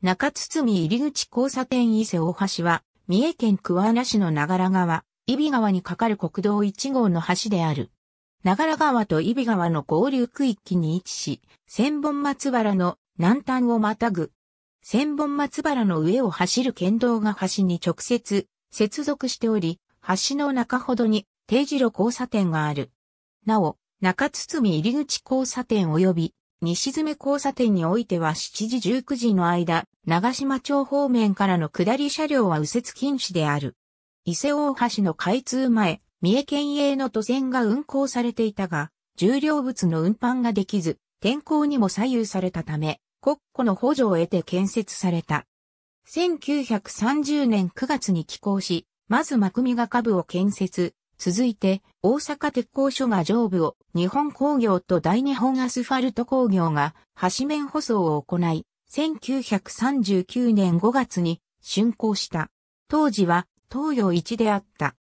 中堤入口交差点伊勢大橋は、三重県桑名市の長良川、伊比川に架かる国道1号の橋である。長良川と伊比川の合流区域に位置し、千本松原の南端をまたぐ。千本松原の上を走る県道が橋に直接接続しており、橋の中ほどに定時路交差点がある。なお、中堤入口交差点及び西詰交差点においては7時19時の間、長島町方面からの下り車両は右折禁止である。伊勢大橋の開通前、三重県営の都線が運行されていたが、重量物の運搬ができず、天候にも左右されたため、国庫の補助を得て建設された。1930年9月に起工し、まず幕見が下部を建設、続いて、大阪鉄工所が上部を日本工業と大日本アスファルト工業が橋面舗装を行い、1939年5月に竣工した。当時は東洋一であった。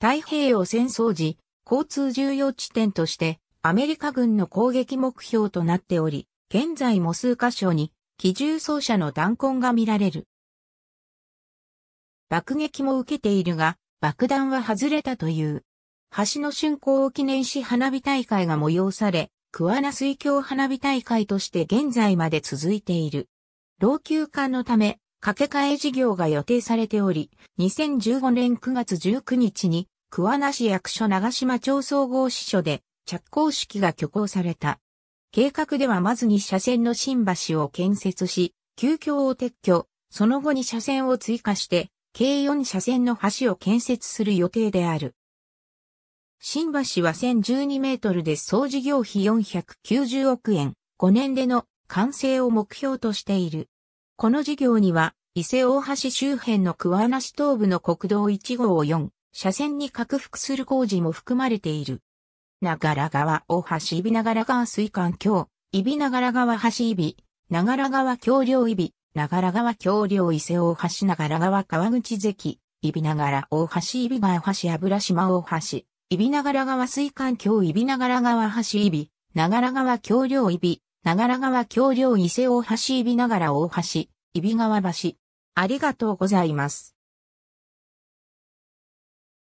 太平洋戦争時、交通重要地点としてアメリカ軍の攻撃目標となっており、現在も数箇所に機銃奏者の弾痕が見られる。爆撃も受けているが、爆弾は外れたという。橋の竣工を記念し花火大会が催され、桑名水峡花火大会として現在まで続いている。老朽化のため、掛け替え事業が予定されており、2015年9月19日に、桑名市役所長島町総合支所で着工式が挙行された。計画ではまずに車線の新橋を建設し、急遽を撤去、その後に車線を追加して、計4車線の橋を建設する予定である。新橋は1012メートルで総事業費490億円、5年での完成を目標としている。この事業には、伊勢大橋周辺の桑名市東部の国道1号を4車線に拡幅する工事も含まれている。長良川大橋伊な長良川水管橋、伊な長良川橋伊な長良川橋梁伊び、長良川橋梁伊勢大橋長良川川口関、いびながら大橋いびが橋油島大橋、いびながら川水管橋いびながら川橋いび、長良川橋梁いび、長良川橋梁伊勢大橋いびながら大橋、いび川橋。ありがとうございます。